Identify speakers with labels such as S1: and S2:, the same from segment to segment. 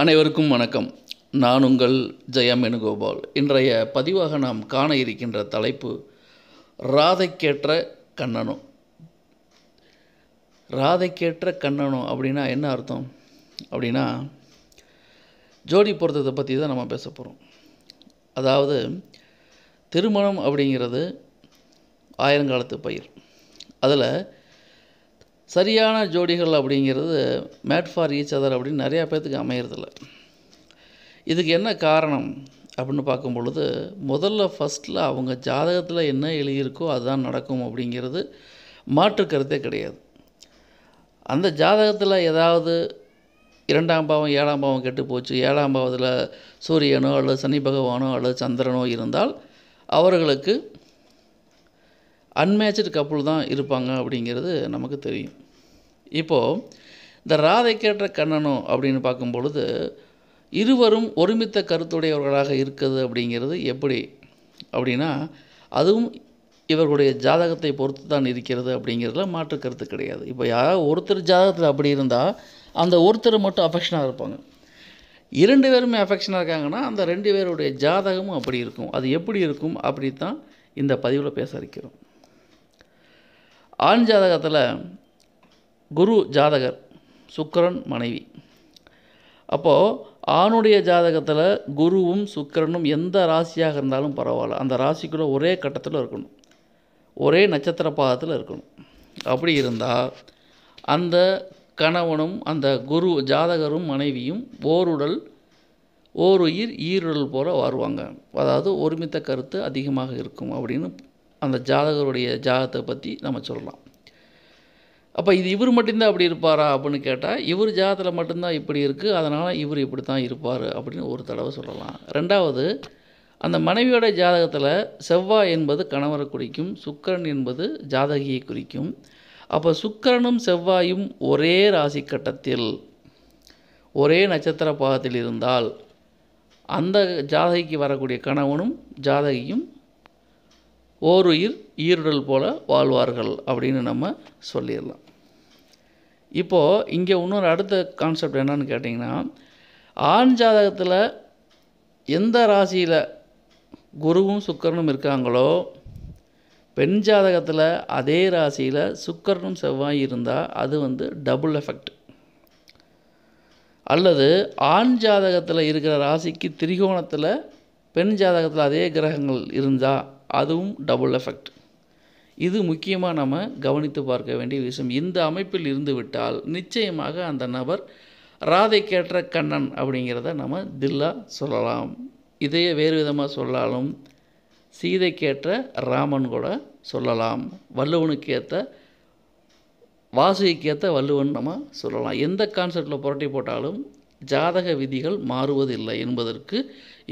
S1: அனைவருக்கும் வணக்கம் நான் உங்கள் ஜெயம் வேணுகோபால் இன்றைய பதிவாக நாம் காண இருக்கின்ற தலைப்பு ராதைக்கேற்ற கண்ணனும் ராதைக்கேற்ற கண்ணனும் அப்படின்னா என்ன அர்த்தம் அப்படின்னா ஜோடி பொருத்தத்தை பற்றி தான் நம்ம பேச போகிறோம் அதாவது திருமணம் அப்படிங்கிறது ஆயிரங்காலத்து பயிர் அதில் சரியான ஜோடிகள் அப்படிங்கிறது மேட் ஃபார் ஈச் அதர் அப்படின்னு நிறையா பேர்த்துக்கு அமையறதில்ல இதுக்கு என்ன காரணம் அப்படின்னு பார்க்கும் பொழுது முதல்ல ஃபஸ்ட்டில் அவங்க ஜாதகத்தில் என்ன எழுதியிருக்கோ அதுதான் நடக்கும் அப்படிங்கிறது மாற்று கருத்தே கிடையாது அந்த ஜாதகத்தில் ஏதாவது இரண்டாம் பாவம் ஏழாம் பாவம் கெட்டு போச்சு ஏழாம் பாவத்தில் சூரியனோ அல்லது சனி பகவானோ அல்லது சந்திரனோ இருந்தால் அவர்களுக்கு அன்மேட்சடு கப்புள் தான் இருப்பாங்க அப்படிங்கிறது நமக்கு தெரியும் இப்போது இந்த ராதை கேட்ட கண்ணனும் அப்படின்னு பார்க்கும் பொழுது இருவரும் ஒருமித்த கருத்துடையவர்களாக இருக்குது அப்படிங்கிறது எப்படி அப்படின்னா அதுவும் இவர்களுடைய ஜாதகத்தை பொறுத்து தான் இருக்கிறது அப்படிங்கிறதுல மாற்று கருத்து கிடையாது இப்போ யாராவது ஒருத்தர் ஜாதகத்தில் அப்படி இருந்தால் அந்த ஒருத்தர் மட்டும் அஃபெக்ஷனாக இருப்பாங்க இரண்டு பேருமே அஃபெக்ஷனாக இருக்காங்கன்னா அந்த ரெண்டு பேருடைய ஜாதகமும் அப்படி இருக்கும் அது எப்படி இருக்கும் அப்படி தான் இந்த பதிவில் பேச இருக்கிறோம் ஆண் ஜாதகத்தில் குரு ஜாதகர் சுக்கரன் மனைவி அப்போது ஆணுடைய ஜாதகத்தில் குருவும் சுக்கரனும் எந்த ராசியாக இருந்தாலும் பரவாயில்ல அந்த ராசிக்குள்ளே ஒரே கட்டத்தில் இருக்கணும் ஒரே நட்சத்திர பாதத்தில் இருக்கணும் அப்படி இருந்தால் அந்த கணவனும் அந்த குரு ஜாதகரும் மனைவியும் ஓருடல் ஓர் உயிர் ஈருடல் போல் வருவாங்க அதாவது ஒருமித்த கருத்து அதிகமாக இருக்கும் அப்படின்னு அந்த ஜாதகருடைய ஜாதகத்தை பற்றி நம்ம சொல்லலாம் அப்போ இது இவர் மட்டும்தான் அப்படி இருப்பாரா அப்படின்னு கேட்டால் இவர் ஜாதத்தில் மட்டும்தான் இப்படி இருக்குது அதனால் இவர் இப்படி தான் இருப்பார் அப்படின்னு ஒரு தடவை சொல்லலாம் ரெண்டாவது அந்த மனைவியோட ஜாதகத்தில் செவ்வாய் என்பது கணவரை குறிக்கும் சுக்கரன் என்பது ஜாதகியை குறிக்கும் அப்போ சுக்கரனும் செவ்வாயும் ஒரே ராசி கட்டத்தில் ஒரே நட்சத்திர பாகத்தில் இருந்தால் அந்த ஜாதகிக்கு வரக்கூடிய கணவனும் ஜாதகியும் ஓருயிர் ஈருடல் போல வாழ்வார்கள் அப்படின்னு நம்ம சொல்லிடலாம் இப்போது இங்கே இன்னொரு அடுத்த கான்செப்ட் என்னன்னு கேட்டிங்கன்னா ஆண் ஜாதகத்தில் எந்த ராசியில் குருவும் சுக்கரனும் இருக்காங்களோ பெண் ஜாதகத்தில் அதே ராசியில் சுக்கரனும் செவ்வாய் இருந்தால் அது வந்து டபுள் எஃபெக்ட் அல்லது ஆண் ஜாதகத்தில் இருக்கிற ராசிக்கு திரிகோணத்தில் பெண் ஜாதகத்தில் அதே கிரகங்கள் இருந்தால் அதுவும் டபுள் எஃபெக்ட் இது முக்கியமாக நம்ம கவனித்து பார்க்க வேண்டிய விஷயம் இந்த அமைப்பில் இருந்துவிட்டால் நிச்சயமாக அந்த நபர் ராதை கேட்ட கண்ணன் அப்படிங்கிறத நம்ம தில்லா சொல்லலாம் இதையே வேறு விதமாக சொல்லாலும் சீதை கேட்ட ராமன் கூட சொல்லலாம் வள்ளுவனுக்கேற்ற ஏற்ற வள்ளுவன் நம்ம சொல்லலாம் எந்த கான்செப்டில் புரட்டி போட்டாலும் ஜாதக விதிகள் மாறுவதில்லை என்பதற்கு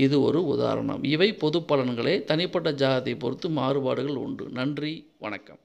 S1: இது ஒரு உதாரணம் இவை பொது பலன்களே தனிப்பட்ட ஜாதத்தை பொறுத்து மாறுபாடுகள் உண்டு நன்றி வணக்கம்